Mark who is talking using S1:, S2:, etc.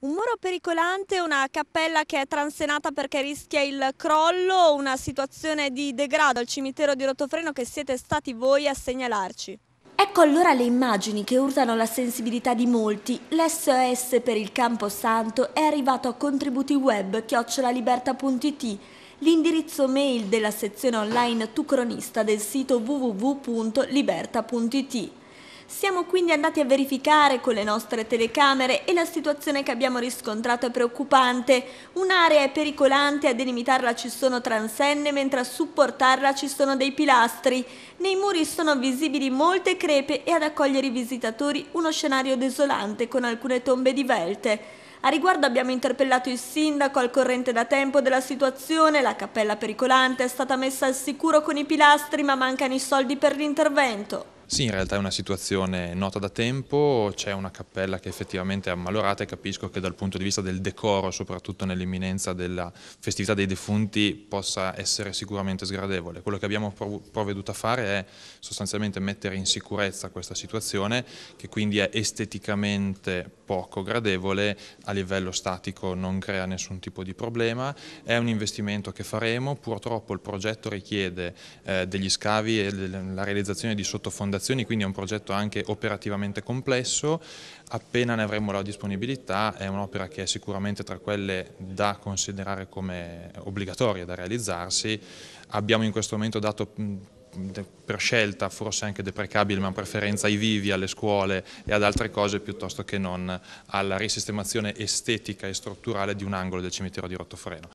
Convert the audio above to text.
S1: Un muro pericolante, una cappella che è transenata perché rischia il crollo, una situazione di degrado al cimitero di Rotofreno che siete stati voi a segnalarci. Ecco allora le immagini che urtano la sensibilità di molti. L'SOS per il Camposanto è arrivato a contributi web chiocciolaliberta.it, l'indirizzo mail della sezione online tucronista del sito www.liberta.it. Siamo quindi andati a verificare con le nostre telecamere e la situazione che abbiamo riscontrato è preoccupante. Un'area è pericolante, a delimitarla ci sono transenne, mentre a supportarla ci sono dei pilastri. Nei muri sono visibili molte crepe e ad accogliere i visitatori uno scenario desolante con alcune tombe divelte. A riguardo abbiamo interpellato il sindaco al corrente da tempo della situazione, la cappella pericolante è stata messa al sicuro con i pilastri ma mancano i soldi per l'intervento.
S2: Sì, in realtà è una situazione nota da tempo, c'è una cappella che effettivamente è ammalorata e capisco che dal punto di vista del decoro, soprattutto nell'imminenza della festività dei defunti, possa essere sicuramente sgradevole. Quello che abbiamo provveduto a fare è sostanzialmente mettere in sicurezza questa situazione che quindi è esteticamente poco gradevole, a livello statico non crea nessun tipo di problema, è un investimento che faremo, purtroppo il progetto richiede eh, degli scavi e la realizzazione di sottofondazioni, quindi è un progetto anche operativamente complesso, appena ne avremo la disponibilità è un'opera che è sicuramente tra quelle da considerare come obbligatorie da realizzarsi, abbiamo in questo momento dato per scelta, forse anche deprecabile, ma preferenza ai vivi, alle scuole e ad altre cose piuttosto che non alla risistemazione estetica e strutturale di un angolo del cimitero di Rottofreno.